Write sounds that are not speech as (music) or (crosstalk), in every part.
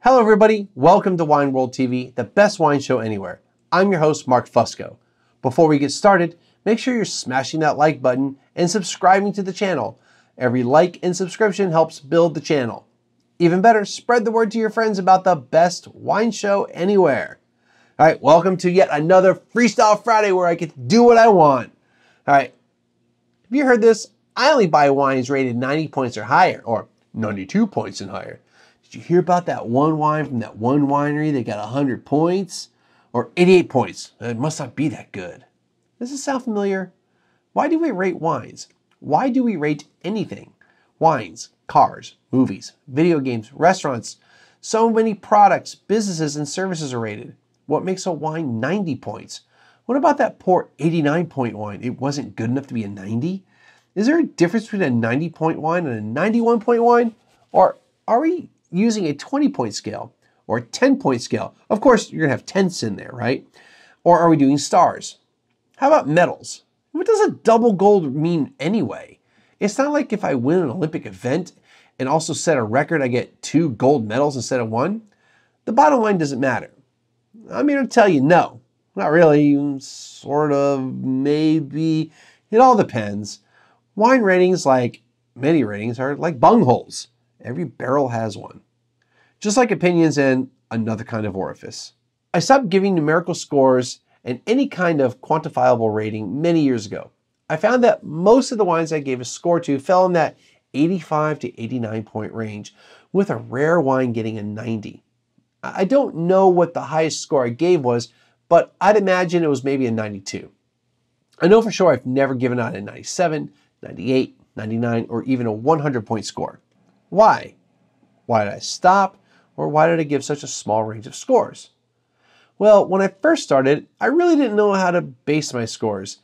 Hello, everybody. Welcome to Wine World TV, the best wine show anywhere. I'm your host, Mark Fusco. Before we get started, make sure you're smashing that like button and subscribing to the channel. Every like and subscription helps build the channel. Even better, spread the word to your friends about the best wine show anywhere. All right, welcome to yet another Freestyle Friday where I get to do what I want. All right, have you heard this? I only buy wines rated 90 points or higher, or 92 points and higher. Did you hear about that one wine from that one winery that got 100 points? or 88 points. It must not be that good. Does this sound familiar? Why do we rate wines? Why do we rate anything? Wines, cars, movies, video games, restaurants. So many products, businesses, and services are rated. What makes a wine 90 points? What about that poor 89 point wine? It wasn't good enough to be a 90? Is there a difference between a 90 point wine and a 91 point wine? Or are we using a 20 point scale? or a 10 point scale? Of course, you're going to have tenths in there, right? Or are we doing stars? How about medals? What does a double gold mean anyway? It's not like if I win an Olympic event and also set a record, I get two gold medals instead of one. The bottom line doesn't matter. I'm here to tell you no, not really, sort of, maybe. It all depends. Wine ratings, like many ratings, are like bungholes. Every barrel has one just like opinions and another kind of orifice. I stopped giving numerical scores and any kind of quantifiable rating many years ago. I found that most of the wines I gave a score to fell in that 85 to 89 point range, with a rare wine getting a 90. I don't know what the highest score I gave was, but I'd imagine it was maybe a 92. I know for sure I've never given out a 97, 98, 99, or even a 100 point score. Why? Why did I stop? or why did I give such a small range of scores? Well, when I first started, I really didn't know how to base my scores.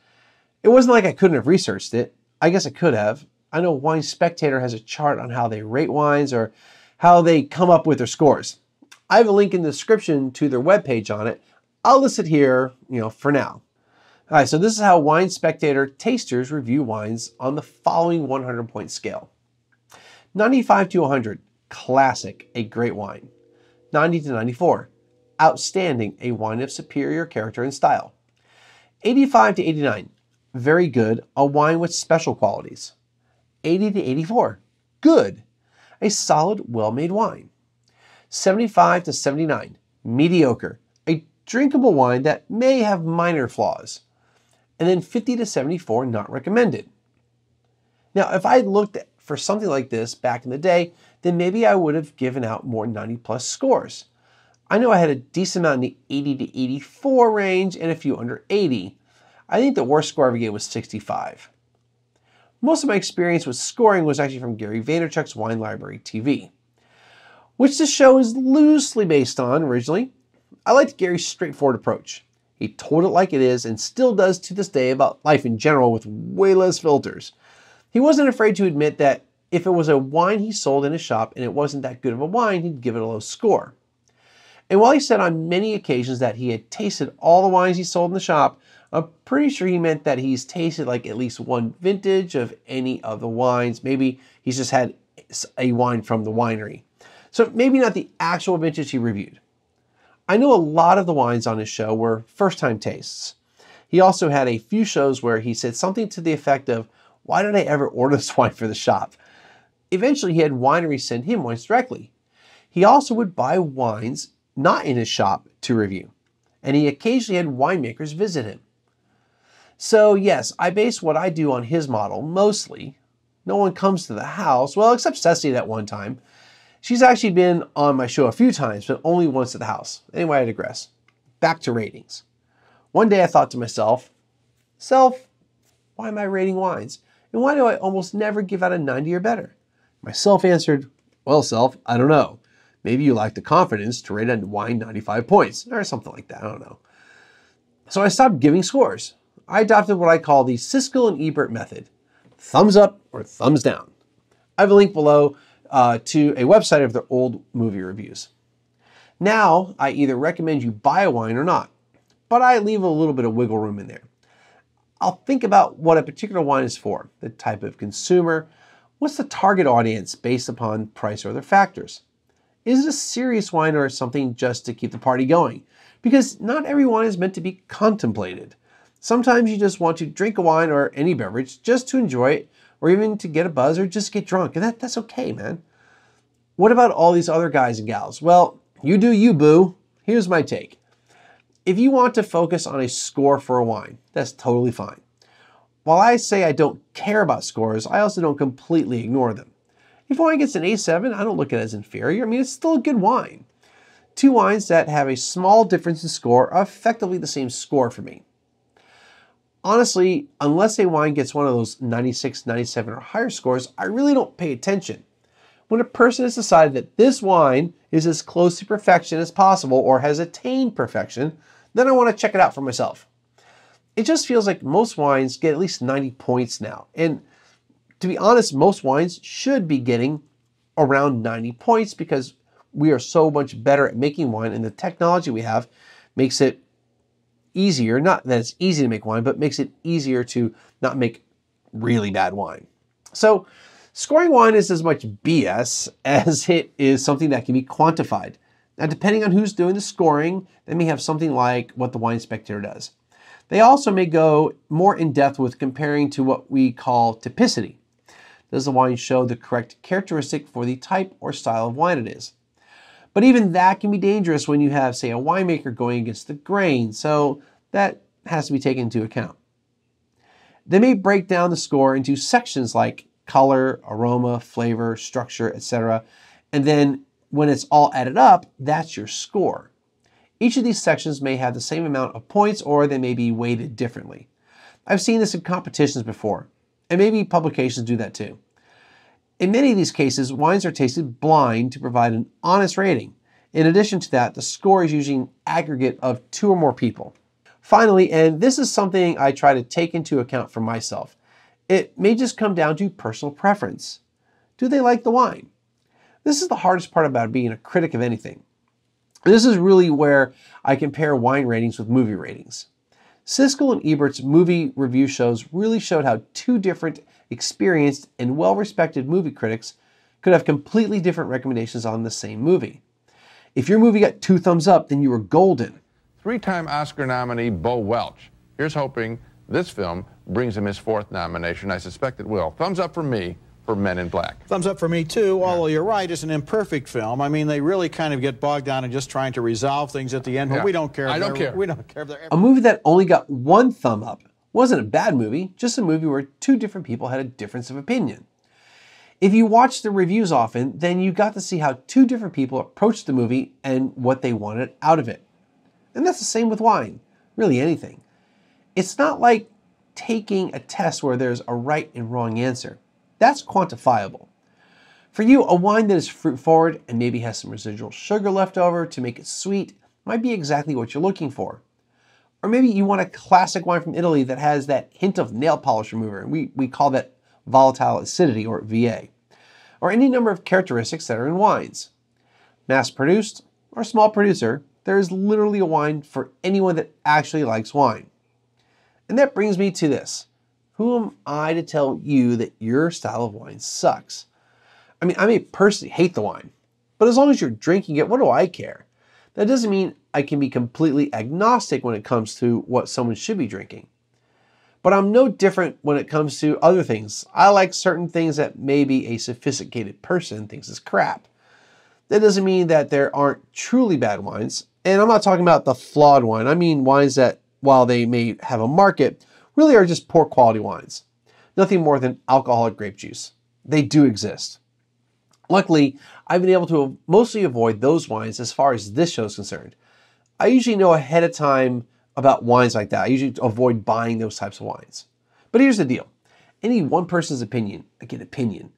It wasn't like I couldn't have researched it. I guess I could have. I know Wine Spectator has a chart on how they rate wines or how they come up with their scores. I have a link in the description to their webpage on it. I'll list it here, you know, for now. All right, so this is how Wine Spectator tasters review wines on the following 100 point scale. 95 to 100, Classic, a great wine. 90 to 94, outstanding, a wine of superior character and style. 85 to 89, very good, a wine with special qualities. 80 to 84, good, a solid, well made wine. 75 to 79, mediocre, a drinkable wine that may have minor flaws. And then 50 to 74, not recommended. Now, if I looked for something like this back in the day, then maybe I would have given out more 90 plus scores. I know I had a decent amount in the 80 to 84 range and a few under 80. I think the worst score I ever gave was 65. Most of my experience with scoring was actually from Gary Vaynerchuk's Wine Library TV, which this show is loosely based on originally. I liked Gary's straightforward approach. He told it like it is and still does to this day about life in general with way less filters. He wasn't afraid to admit that if it was a wine he sold in his shop and it wasn't that good of a wine, he'd give it a low score. And while he said on many occasions that he had tasted all the wines he sold in the shop, I'm pretty sure he meant that he's tasted like at least one vintage of any of the wines. Maybe he's just had a wine from the winery. So maybe not the actual vintage he reviewed. I know a lot of the wines on his show were first time tastes. He also had a few shows where he said something to the effect of, why did I ever order this (laughs) wine for the shop? Eventually, he had wineries send him wines directly. He also would buy wines not in his shop to review, and he occasionally had winemakers visit him. So, yes, I base what I do on his model mostly. No one comes to the house, well, except Ceci that one time. She's actually been on my show a few times, but only once at the house. Anyway, I digress. Back to ratings. One day I thought to myself, self, why am I rating wines? And why do I almost never give out a 90 or better? Myself answered, Well, self, I don't know. Maybe you lack the confidence to rate a wine 95 points, or something like that, I don't know. So I stopped giving scores. I adopted what I call the Siskel and Ebert method thumbs up or thumbs down. I have a link below uh, to a website of their old movie reviews. Now, I either recommend you buy a wine or not, but I leave a little bit of wiggle room in there. I'll think about what a particular wine is for, the type of consumer, what's the target audience based upon price or other factors. Is it a serious wine or something just to keep the party going? Because not every wine is meant to be contemplated. Sometimes you just want to drink a wine or any beverage just to enjoy it, or even to get a buzz or just get drunk, and that, that's okay, man. What about all these other guys and gals? Well, you do you, boo. Here's my take. If you want to focus on a score for a wine, that's totally fine. While I say I don't care about scores, I also don't completely ignore them. If wine gets an A7, I don't look at it as inferior. I mean, it's still a good wine. Two wines that have a small difference in score are effectively the same score for me. Honestly, unless a wine gets one of those 96, 97, or higher scores, I really don't pay attention. When a person has decided that this wine is as close to perfection as possible or has attained perfection, then I want to check it out for myself. It just feels like most wines get at least 90 points now. And to be honest, most wines should be getting around 90 points because we are so much better at making wine and the technology we have makes it easier, not that it's easy to make wine, but makes it easier to not make really bad wine. So scoring wine is as much BS (laughs) as it is something that can be quantified. Now, mm-hmm. depending on who's doing the scoring, they may have something like what the Wine Spectator does. They also may go more in depth with comparing to what we call typicity. Does the wine show the correct characteristic for the type or style of wine it is? But even that can be dangerous when you have, say, a winemaker going against the grain, so that has to be taken into account. They may break down the score into sections like color, aroma, flavor, structure, etc., and then when it's all added up, that's your score. Each of these sections may have the same amount of points or they may be weighted differently. I've seen this in competitions before, and maybe publications do that too. In many of these cases, wines are tasted blind to provide an honest rating. In addition to that, the score is usually an aggregate of two or more people. Finally, and this is something I try to take into account for myself, it may just come down to personal preference. Do they like the wine? This is the hardest part about being a critic of anything. This is really where I compare wine ratings with movie ratings. Siskel and Ebert's movie review shows really showed how two different, experienced, and well respected movie critics could have completely different recommendations on the same movie. If your movie got two thumbs up, then you were golden. Three time Oscar nominee Bo Welch. Here's hoping this film brings him his fourth nomination. I suspect it will. Thumbs up for me for Men in Black. Thumbs up for me, too, although you're right, it's an imperfect film. I mean, they really kind of get bogged down in just trying to resolve things at the end, but yeah. we don't care. I don't care. We don't care. a movie that only got one thumb up wasn't a bad movie, just a movie where two different people had a difference of opinion. If you watch the reviews often, then you got to see how two different people approached the movie and what they wanted out of it. And that's the same with wine, really anything. It's not like taking a test where there's a right and wrong answer. That's quantifiable. For you, a wine that is fruit forward and maybe has some residual sugar left over to make it sweet might be exactly what you're looking for. Or maybe you want a classic wine from Italy that has that hint of nail polish remover, and we, we call that volatile acidity or VA. Or any number of characteristics that are in wines. Mass produced or small producer, there is literally a wine for anyone that actually likes wine. And that brings me to this. Who am I to tell you that your style of wine sucks? I mean, I may personally hate the wine, but as long as you're drinking it, what do I care? That doesn't mean I can be completely agnostic when it comes to what someone should be drinking. But I'm no different when it comes to other things. I like certain things that maybe a sophisticated person thinks is crap. That doesn't mean that there aren't truly bad wines. And I'm not talking about the flawed wine, I mean wines that, while they may have a market, really are just poor quality wines. Nothing more than alcoholic grape juice. They do exist. Luckily, I've been able to mostly avoid those wines as far as this show is concerned. I usually know ahead of time about wines like that. I usually avoid buying those types of wines. But here's the deal. Any one person's opinion, again, opinion,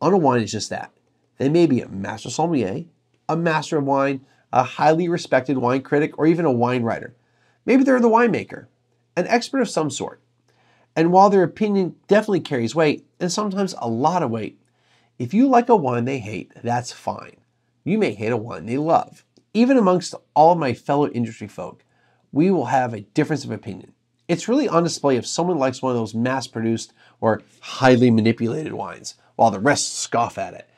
on a wine is just that. They may be a master sommelier, a master of wine, a highly respected wine critic, or even a wine writer. Maybe they're the winemaker an expert of some sort. And while their opinion definitely carries weight, and sometimes a lot of weight, if you like a wine they hate, that's fine. You may hate a wine they love. Even amongst all of my fellow industry folk, we will have a difference of opinion. It's really on display if someone likes one of those mass produced or highly manipulated wines, while the rest scoff at it.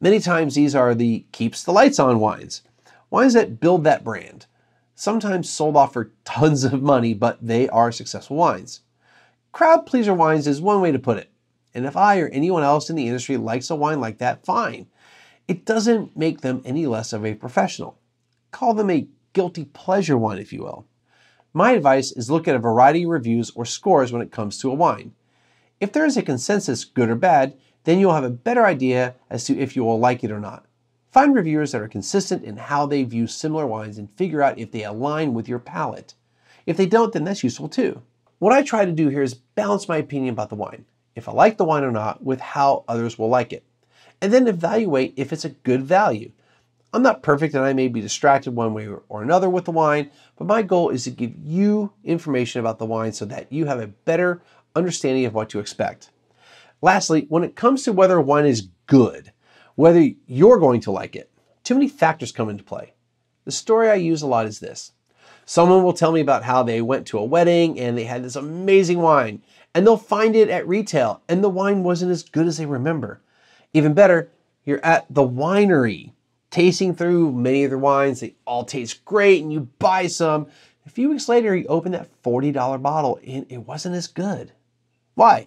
Many times these are the keeps the lights on wines, wines that build that brand, sometimes sold off for tons of money, but they are successful wines. Crowd pleaser wines is one way to put it. And if I or anyone else in the industry likes a wine like that, fine. It doesn't make them any less of a professional. Call them a guilty pleasure wine, if you will. My advice is look at a variety of reviews or scores when it comes to a wine. If there is a consensus, good or bad, then you'll have a better idea as to if you will like it or not. Find reviewers that are consistent in how they view similar wines and figure out if they align with your palate. If they don't, then that's useful too. What I try to do here is balance my opinion about the wine, if I like the wine or not, with how others will like it, and then evaluate if it's a good value. I'm not perfect and I may be distracted one way or another with the wine, but my goal is to give you information about the wine so that you have a better understanding of what to expect. Lastly, when it comes to whether wine is good, whether you're going to like it. Too many factors come into play. The story I use a lot is this. Someone will tell me about how they went to a wedding and they had this amazing wine, and they'll find it at retail, and the wine wasn't as good as they remember. Even better, you're at the winery, tasting through many of their wines. They all taste great, and you buy some. A few weeks later, you open that $40 bottle, and it wasn't as good. Why?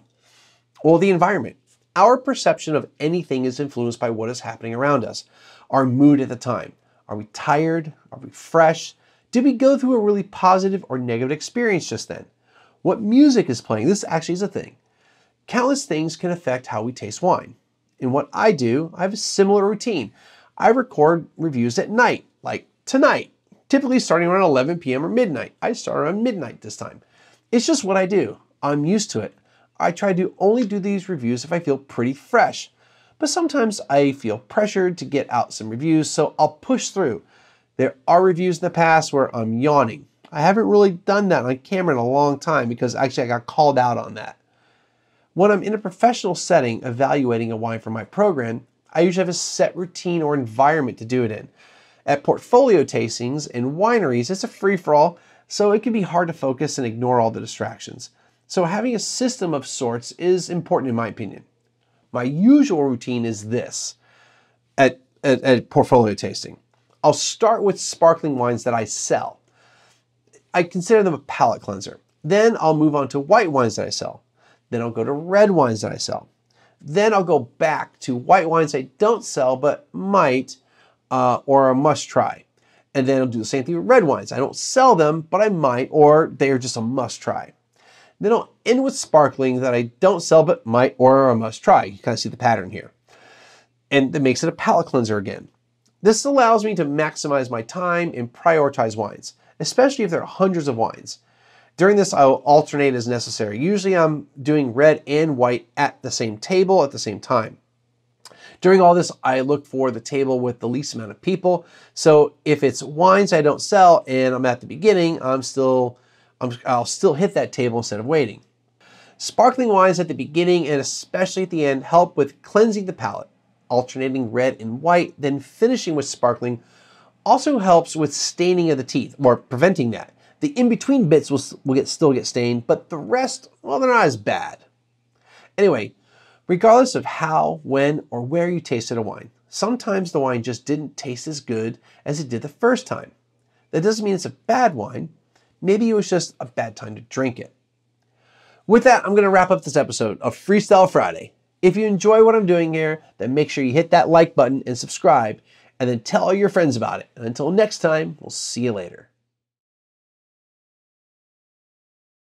Well, the environment. Our perception of anything is influenced by what is happening around us, our mood at the time. Are we tired? Are we fresh? Did we go through a really positive or negative experience just then? What music is playing? This actually is a thing. Countless things can affect how we taste wine. In what I do, I have a similar routine. I record reviews at night, like tonight, typically starting around 11 p.m. or midnight. I start around midnight this time. It's just what I do. I'm used to it. I try to only do these reviews if I feel pretty fresh. But sometimes I feel pressured to get out some reviews, so I'll push through. There are reviews in the past where I'm yawning. I haven't really done that on camera in a long time because actually I got called out on that. When I'm in a professional setting evaluating a wine for my program, I usually have a set routine or environment to do it in. At portfolio tastings and wineries, it's a free for all, so it can be hard to focus and ignore all the distractions. So having a system of sorts is important in my opinion. My usual routine is this at, at, at portfolio tasting. I'll start with sparkling wines that I sell. I consider them a palate cleanser. Then I'll move on to white wines that I sell. Then I'll go to red wines that I sell. Then I'll go back to white wines I don't sell but might uh, or a must try. And then I'll do the same thing with red wines. I don't sell them, but I might, or they are just a must try. Then I'll end with sparkling that I don't sell but might or I must try. You kind of see the pattern here. And that makes it a palate cleanser again. This allows me to maximize my time and prioritize wines, especially if there are hundreds of wines. During this, I will alternate as necessary. Usually I'm doing red and white at the same table at the same time. During all this, I look for the table with the least amount of people. So if it's wines I don't sell and I'm at the beginning, I'm still i will still hit that table instead of waiting. Sparkling wines at the beginning and especially at the end help with cleansing the palate. Alternating red and white, then finishing with sparkling also helps with staining of the teeth or preventing that. The in-between bits will, will get, still get stained, but the rest, well, they're not as bad. Anyway, regardless of how, when, or where you tasted a wine, sometimes the wine just didn't taste as good as it did the first time. That doesn't mean it's a bad wine, Maybe it was just a bad time to drink it. With that, I'm going to wrap up this episode of Freestyle Friday. If you enjoy what I'm doing here, then make sure you hit that like button and subscribe, and then tell all your friends about it. And until next time, we'll see you later.